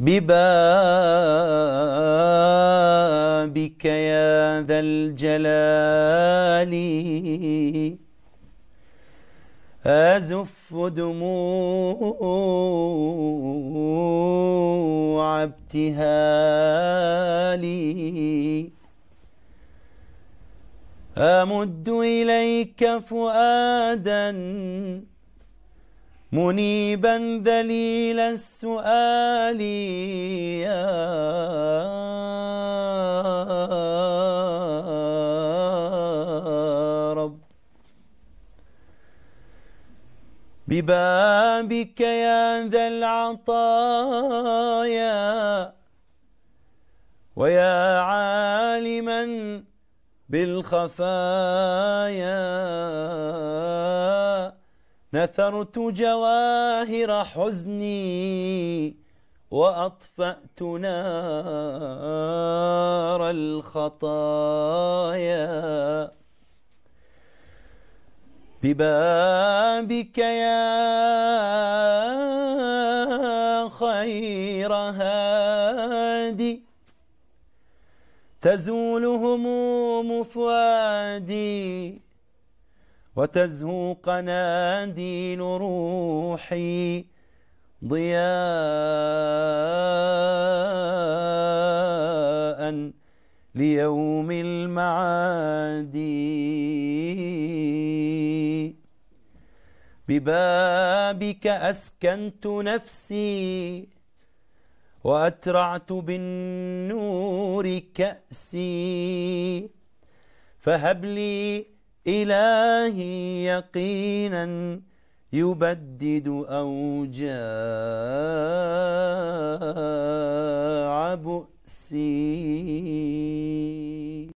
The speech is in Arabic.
ببابك يا ذا الجلال أزف دموع ابتهالي أمد إليك فؤادا منيبا ذليل السؤال يا رب ببابك يا ذا العطايا ويا عالما بالخفايا نثرت جواهر حزني وأطفأت نار الخطايا ببابك يا خير هادي تزول هموم فؤادي وتزهو قناديل روحي ضياء ليوم المعاد ببابك اسكنت نفسي واترعت بالنور كاسي فهب لي إلهي يقينا يبدد أوجاع بؤسي